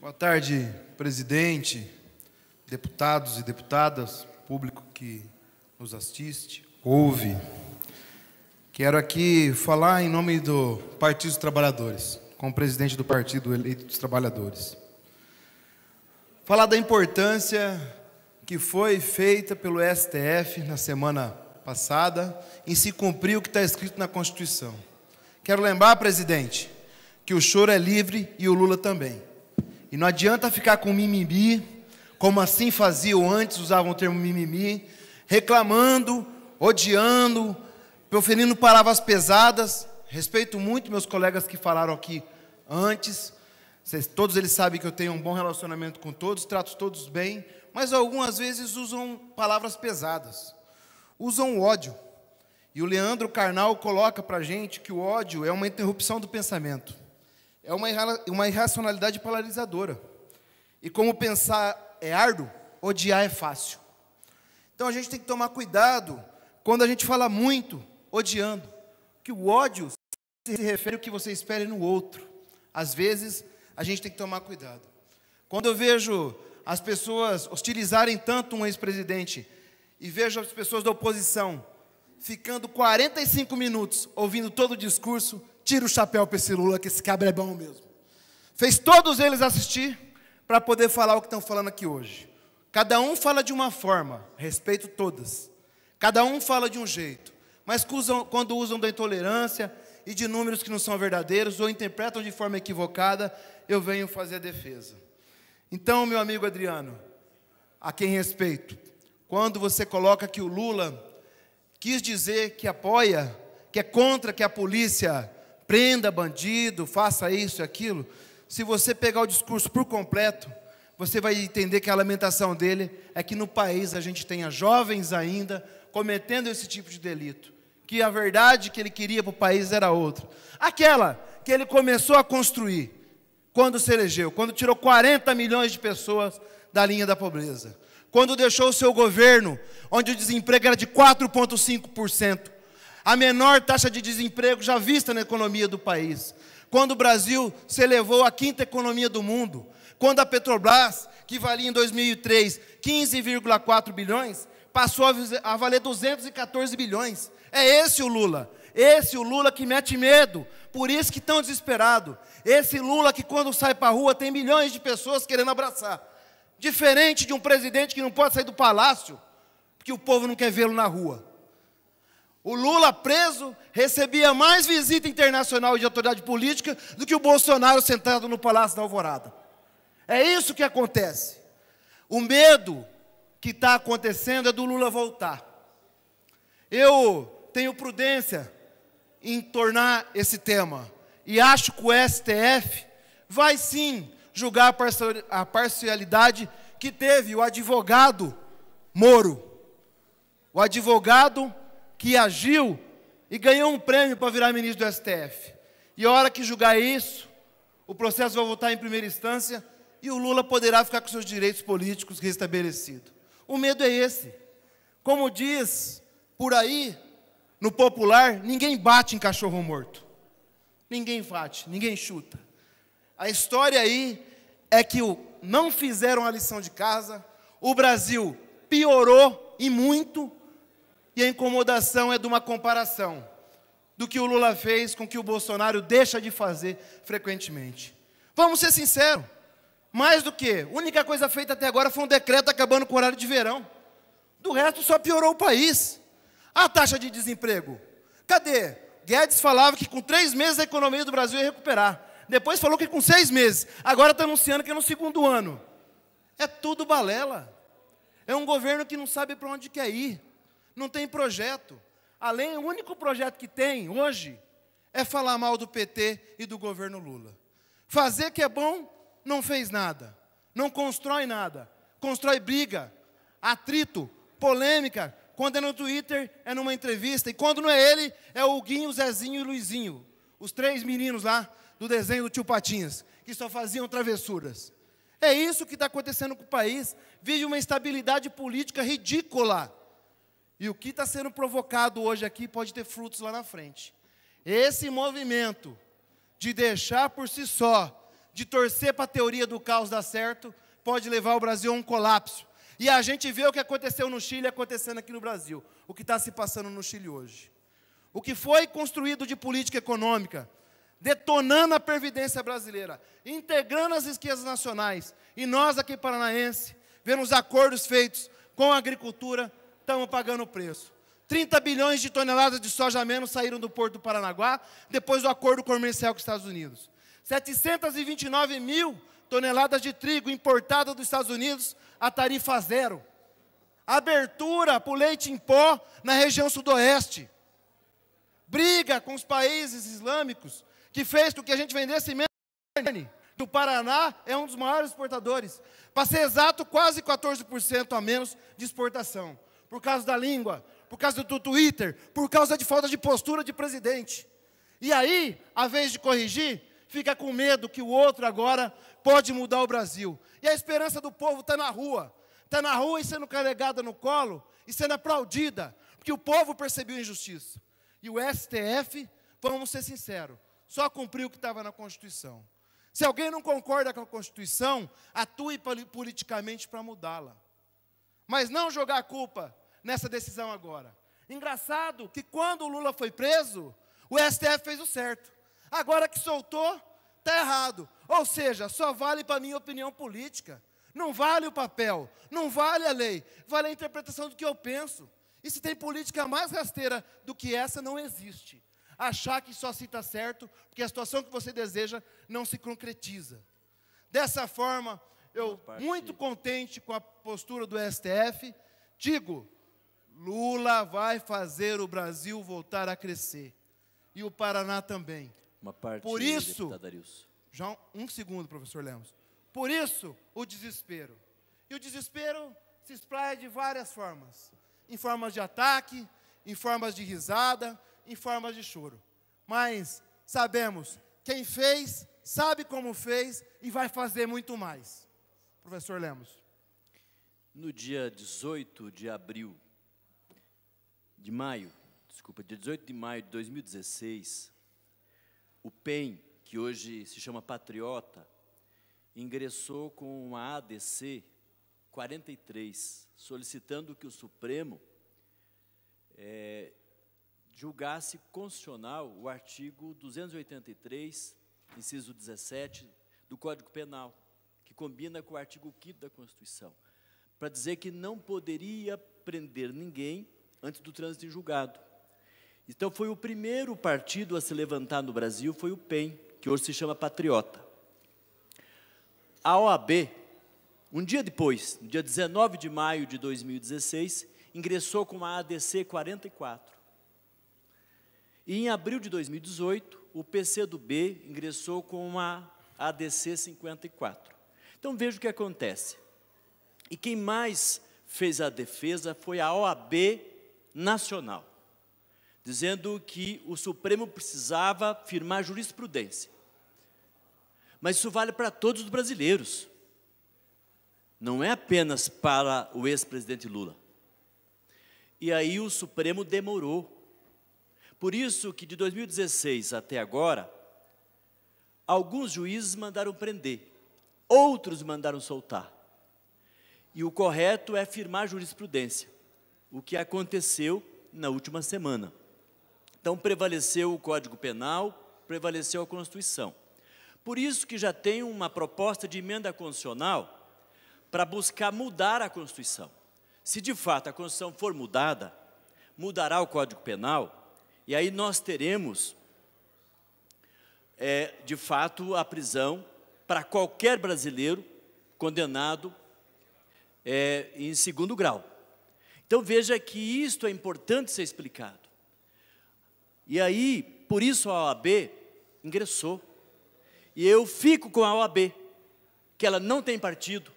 Boa tarde, presidente, deputados e deputadas, público que nos assiste, ouve. Quero aqui falar em nome do Partido dos Trabalhadores, como presidente do Partido Eleito dos Trabalhadores. Falar da importância que foi feita pelo STF na semana passada em se cumprir o que está escrito na Constituição. Quero lembrar, presidente, que o choro é livre e o Lula também. E não adianta ficar com mimimi, como assim faziam antes, usavam o termo mimimi, reclamando, odiando, proferindo palavras pesadas. Respeito muito meus colegas que falaram aqui antes. Vocês, todos eles sabem que eu tenho um bom relacionamento com todos, trato todos bem, mas algumas vezes usam palavras pesadas, usam ódio. E o Leandro Carnal coloca para gente que o ódio é uma interrupção do pensamento é uma, uma irracionalidade polarizadora. E como pensar é árduo, odiar é fácil. Então a gente tem que tomar cuidado quando a gente fala muito odiando, que o ódio se refere ao que você espera no outro. Às vezes a gente tem que tomar cuidado. Quando eu vejo as pessoas hostilizarem tanto um ex-presidente e vejo as pessoas da oposição ficando 45 minutos ouvindo todo o discurso, Tira o chapéu para esse Lula, que esse cabra é bom mesmo. Fez todos eles assistir para poder falar o que estão falando aqui hoje. Cada um fala de uma forma, respeito todas. Cada um fala de um jeito. Mas quando usam da intolerância e de números que não são verdadeiros ou interpretam de forma equivocada, eu venho fazer a defesa. Então, meu amigo Adriano, a quem respeito, quando você coloca que o Lula quis dizer que apoia, que é contra que é a polícia prenda bandido, faça isso e aquilo. Se você pegar o discurso por completo, você vai entender que a lamentação dele é que no país a gente tenha jovens ainda cometendo esse tipo de delito. Que a verdade que ele queria para o país era outra. Aquela que ele começou a construir quando se elegeu, quando tirou 40 milhões de pessoas da linha da pobreza. Quando deixou o seu governo, onde o desemprego era de 4,5%, a menor taxa de desemprego já vista na economia do país. Quando o Brasil se elevou à quinta economia do mundo, quando a Petrobras, que valia em 2003 15,4 bilhões, passou a valer 214 bilhões. É esse o Lula. Esse o Lula que mete medo, por isso que tão desesperado. Esse Lula que quando sai para a rua tem milhões de pessoas querendo abraçar. Diferente de um presidente que não pode sair do palácio, porque o povo não quer vê-lo na rua. O Lula preso recebia mais visita internacional de autoridade política do que o Bolsonaro sentado no Palácio da Alvorada. É isso que acontece. O medo que está acontecendo é do Lula voltar. Eu tenho prudência em tornar esse tema e acho que o STF vai sim julgar a parcialidade que teve o advogado Moro. O advogado que agiu e ganhou um prêmio para virar ministro do STF. E a hora que julgar isso, o processo vai voltar em primeira instância e o Lula poderá ficar com seus direitos políticos restabelecidos. O medo é esse. Como diz por aí, no popular, ninguém bate em cachorro morto. Ninguém bate, ninguém chuta. A história aí é que o, não fizeram a lição de casa, o Brasil piorou e muito e a incomodação é de uma comparação do que o Lula fez com o que o Bolsonaro deixa de fazer frequentemente. Vamos ser sinceros. Mais do que, a única coisa feita até agora foi um decreto acabando com o horário de verão. Do resto, só piorou o país. A taxa de desemprego. Cadê? Guedes falava que com três meses a economia do Brasil ia recuperar. Depois falou que com seis meses. Agora está anunciando que é no segundo ano. É tudo balela. É um governo que não sabe para onde quer ir não tem projeto. Além, o único projeto que tem hoje é falar mal do PT e do governo Lula. Fazer que é bom, não fez nada. Não constrói nada. Constrói briga, atrito, polêmica. Quando é no Twitter, é numa entrevista. E quando não é ele, é o Guinho, Zezinho e Luizinho. Os três meninos lá do desenho do tio Patinhas, que só faziam travessuras. É isso que está acontecendo com o país. Vive uma instabilidade política ridícula. E o que está sendo provocado hoje aqui pode ter frutos lá na frente. Esse movimento de deixar por si só, de torcer para a teoria do caos dar certo, pode levar o Brasil a um colapso. E a gente vê o que aconteceu no Chile acontecendo aqui no Brasil, o que está se passando no Chile hoje. O que foi construído de política econômica, detonando a previdência brasileira, integrando as esquerdas nacionais, e nós aqui paranaense, vemos acordos feitos com a agricultura, estamos pagando o preço. 30 bilhões de toneladas de soja menos saíram do Porto do Paranaguá, depois do acordo comercial com os Estados Unidos. 729 mil toneladas de trigo importada dos Estados Unidos a tarifa zero. Abertura para o leite em pó na região sudoeste. Briga com os países islâmicos, que fez com que a gente vendesse menos carne. Do Paraná é um dos maiores exportadores. Para ser exato, quase 14% a menos de exportação por causa da língua, por causa do Twitter, por causa de falta de postura de presidente. E aí, a vez de corrigir, fica com medo que o outro agora pode mudar o Brasil. E a esperança do povo está na rua. Está na rua e sendo carregada no colo e sendo aplaudida, porque o povo percebeu a injustiça. E o STF, vamos ser sinceros, só cumpriu o que estava na Constituição. Se alguém não concorda com a Constituição, atue politicamente para mudá-la mas não jogar a culpa nessa decisão agora. Engraçado que quando o Lula foi preso, o STF fez o certo. Agora que soltou, está errado. Ou seja, só vale para a minha opinião política. Não vale o papel, não vale a lei, vale a interpretação do que eu penso. E se tem política mais rasteira do que essa, não existe. Achar que só se está certo, porque a situação que você deseja não se concretiza. Dessa forma, eu, muito contente com a postura do STF, digo: Lula vai fazer o Brasil voltar a crescer. E o Paraná também. Uma parte Por isso, já um, um segundo, professor Lemos. Por isso, o desespero. E o desespero se espraia de várias formas: em formas de ataque, em formas de risada, em formas de choro. Mas sabemos, quem fez, sabe como fez e vai fazer muito mais. Professor Lemos. No dia 18 de abril, de maio, desculpa, dia 18 de maio de 2016, o PEN, que hoje se chama Patriota, ingressou com uma ADC 43, solicitando que o Supremo é, julgasse constitucional o artigo 283, inciso 17, do Código Penal que combina com o artigo 5 da Constituição, para dizer que não poderia prender ninguém antes do trânsito em julgado. Então, foi o primeiro partido a se levantar no Brasil, foi o PEN, que hoje se chama Patriota. A OAB, um dia depois, no dia 19 de maio de 2016, ingressou com a ADC 44. E em abril de 2018, o PCdoB ingressou com uma ADC 54. Então veja o que acontece. E quem mais fez a defesa foi a OAB Nacional, dizendo que o Supremo precisava firmar jurisprudência. Mas isso vale para todos os brasileiros. Não é apenas para o ex-presidente Lula. E aí o Supremo demorou. Por isso que de 2016 até agora, alguns juízes mandaram prender outros mandaram soltar. E o correto é firmar jurisprudência, o que aconteceu na última semana. Então prevaleceu o Código Penal, prevaleceu a Constituição. Por isso que já tem uma proposta de emenda constitucional para buscar mudar a Constituição. Se de fato a Constituição for mudada, mudará o Código Penal, e aí nós teremos, é, de fato, a prisão para qualquer brasileiro condenado é, em segundo grau. Então veja que isto é importante ser explicado. E aí, por isso a OAB ingressou. E eu fico com a OAB, que ela não tem partido,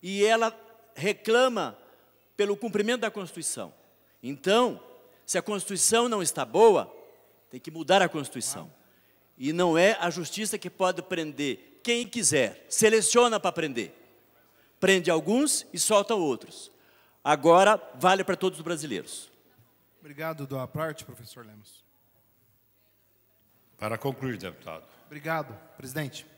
e ela reclama pelo cumprimento da Constituição. Então, se a Constituição não está boa, tem que mudar a Constituição. E não é a justiça que pode prender quem quiser, seleciona para aprender. Prende alguns e solta outros. Agora vale para todos os brasileiros. Obrigado da parte, professor Lemos. Para concluir, deputado. Obrigado, presidente.